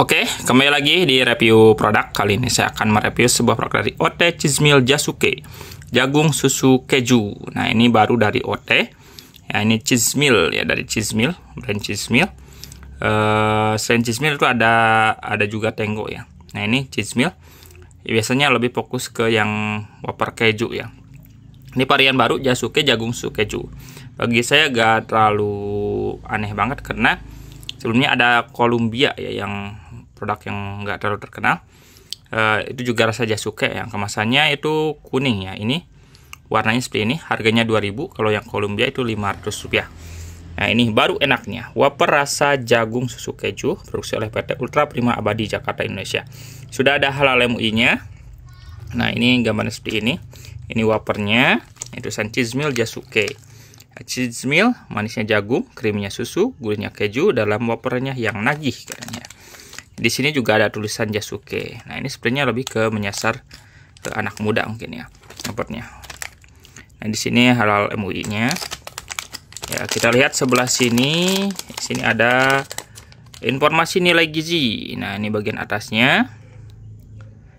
Oke, kembali lagi di review produk. Kali ini saya akan mereview sebuah produk dari Ote Cheese Jasuke. Jagung susu keju. Nah, ini baru dari Ote. Ya, ini cheese ya dari cheese brand cheese Eh, Uh, selain cheese itu ada ada juga Tenggo ya. Nah, ini cheese ya, Biasanya lebih fokus ke yang wafer keju ya. Ini varian baru Jasuke jagung susu keju. Bagi saya gak terlalu aneh banget karena sebelumnya ada Columbia ya yang produk yang nggak terlalu terkenal uh, itu juga rasa jasuke yang kemasannya itu kuning ya ini warnanya seperti ini harganya 2000 kalau yang Columbia itu 500 rupiah nah ini baru enaknya wafer rasa jagung susu keju produksi oleh PT Ultra Prima Abadi Jakarta Indonesia sudah ada halal MUI nya nah ini gambarnya seperti ini ini wafernya itu cheese meal jasuke cheese manisnya jagung krimnya susu gurihnya keju dalam wafernya yang nagih katanya di sini juga ada tulisan Jasuke nah ini sebenarnya lebih ke menyasar ke anak muda mungkin ya nomornya nah di sini halal MUI nya ya kita lihat sebelah sini di sini ada informasi nilai gizi nah ini bagian atasnya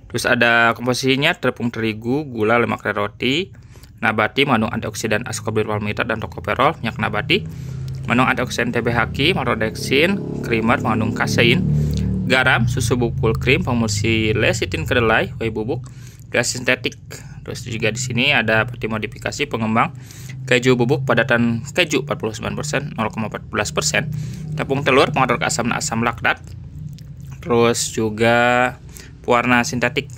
terus ada komposisinya tepung terigu gula lemak roti nabati mengandung antioksidan ascorbyl palmitat dan tocopherol minyak nabati mengandung antioksidan TBHQ, maltodextrin, krimer mengandung kasein garam, susu bubuk cream, pemursi lecithin kedelai, whey bubuk, gas sintetik. Terus juga di sini ada peti modifikasi pengembang keju bubuk padatan keju 49%, 0,14%, tepung telur pengatur dan asam laktat. Terus juga pewarna sintetik.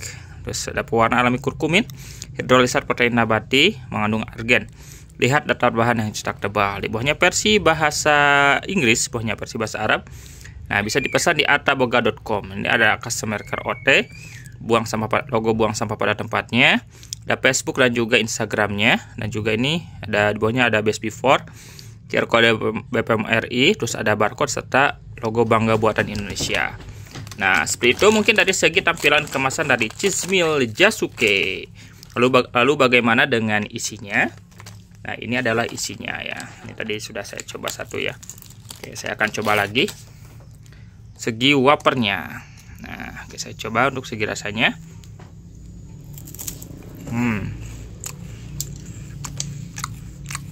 Terus ada pewarna alami kurkumin, hidrolisat protein nabati, mengandung argen, Lihat daftar bahan yang cetak tebal. Di bawahnya versi bahasa Inggris, bawahnya versi bahasa Arab, Nah, bisa dipesan di ataboga.com. Ini ada customer care OT, buang sampah logo buang sampah pada tempatnya, ada Facebook dan juga Instagramnya, dan juga ini ada di bawahnya ada best before, QR code BPOM RI, terus ada barcode serta logo Bangga Buatan Indonesia. Nah, seperti itu mungkin dari segi tampilan kemasan dari meal Jasuke. Lalu, lalu bagaimana dengan isinya? Nah, ini adalah isinya ya. Ini tadi sudah saya coba satu ya. Oke, saya akan coba lagi segi wapernya. nah oke saya coba untuk segi rasanya hmm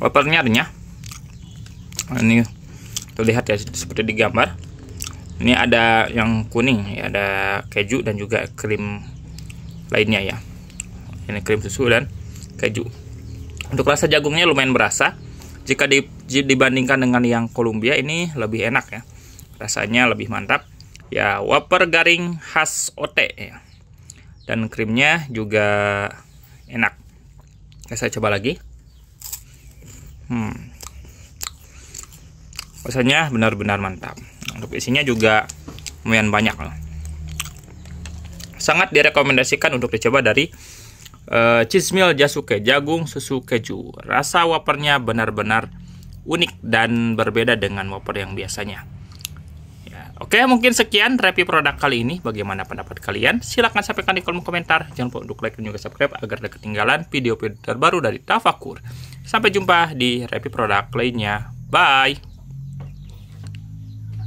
ada. renyah nah, ini terlihat ya seperti di gambar ini ada yang kuning ya ada keju dan juga krim lainnya ya ini krim susu dan keju untuk rasa jagungnya lumayan berasa jika dibandingkan dengan yang Columbia ini lebih enak ya rasanya lebih mantap ya wafer garing khas ote ya. dan krimnya juga enak ya, saya coba lagi hmm rasanya benar-benar mantap untuk isinya juga lumayan banyak loh sangat direkomendasikan untuk dicoba dari uh, cheese meal jasuke jagung susu keju rasa wafernya benar-benar unik dan berbeda dengan wafer yang biasanya Oke, mungkin sekian review produk kali ini. Bagaimana pendapat kalian? Silahkan sampaikan di kolom komentar. Jangan lupa untuk like dan juga subscribe agar tidak ketinggalan video-video terbaru dari Tafakur. Sampai jumpa di review produk lainnya. Bye!